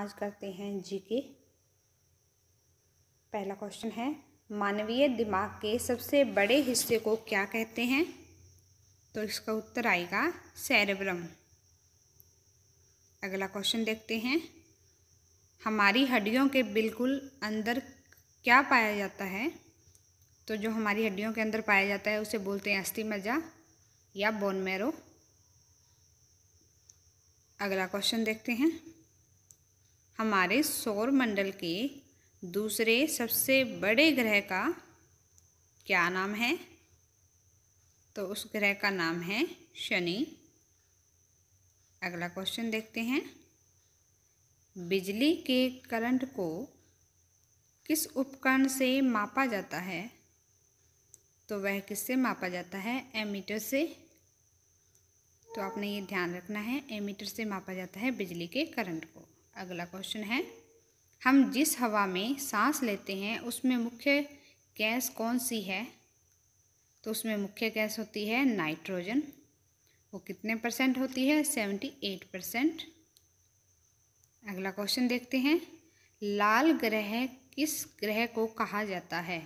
आज करते हैं जीके पहला क्वेश्चन है मानवीय दिमाग के सबसे बड़े हिस्से को क्या कहते हैं तो इसका उत्तर आएगा सेरेब्रम अगला क्वेश्चन देखते हैं हमारी हड्डियों के बिल्कुल अंदर क्या पाया जाता है तो जो हमारी हड्डियों के अंदर पाया जाता है उसे बोलते हैं अस्थि मज्जा या बोन मैरो अगला क्वेश्चन देखते हैं हमारे सौर मंडल के दूसरे सबसे बड़े ग्रह का क्या नाम है तो उस ग्रह का नाम है शनि अगला क्वेश्चन देखते हैं बिजली के करंट को किस उपकरण से मापा जाता है तो वह किससे मापा जाता है एमीटर से तो आपने ये ध्यान रखना है एमीटर से मापा जाता है बिजली के करंट को अगला क्वेश्चन है हम जिस हवा में सांस लेते हैं उसमें मुख्य गैस कौन सी है तो उसमें मुख्य गैस होती है नाइट्रोजन वो कितने परसेंट होती है सेवेंटी एट परसेंट अगला क्वेश्चन देखते हैं लाल ग्रह किस ग्रह को कहा जाता है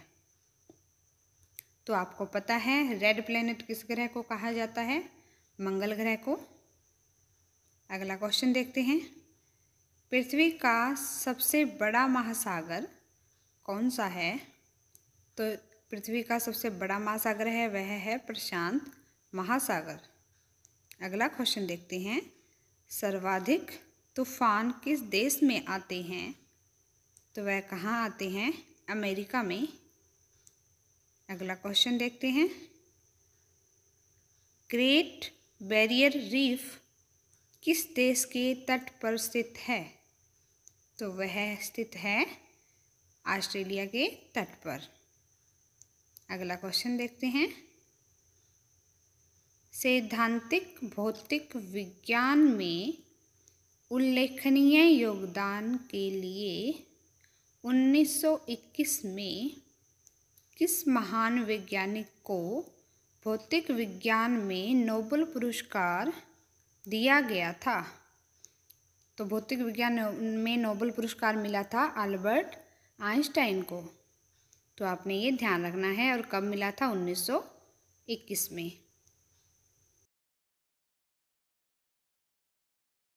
तो आपको पता है रेड प्लेनेट किस ग्रह को कहा जाता है मंगल ग्रह को अगला क्वेश्चन देखते हैं पृथ्वी का सबसे बड़ा महासागर कौन सा है तो पृथ्वी का सबसे बड़ा महासागर है वह है प्रशांत महासागर अगला क्वेश्चन देखते हैं सर्वाधिक तूफान किस देश में आते हैं तो वह कहाँ आते हैं अमेरिका में अगला क्वेश्चन देखते हैं ग्रेट बैरियर रीफ़ किस देश के तट पर स्थित है तो वह स्थित है ऑस्ट्रेलिया के तट पर अगला क्वेश्चन देखते हैं सैद्धांतिक भौतिक विज्ञान में उल्लेखनीय योगदान के लिए 1921 में किस महान वैज्ञानिक को भौतिक विज्ञान में नोबल पुरस्कार दिया गया था तो भौतिक विज्ञान में नोबल पुरस्कार मिला था अल्बर्ट आइंस्टाइन को तो आपने ये ध्यान रखना है और कब मिला था 1921 में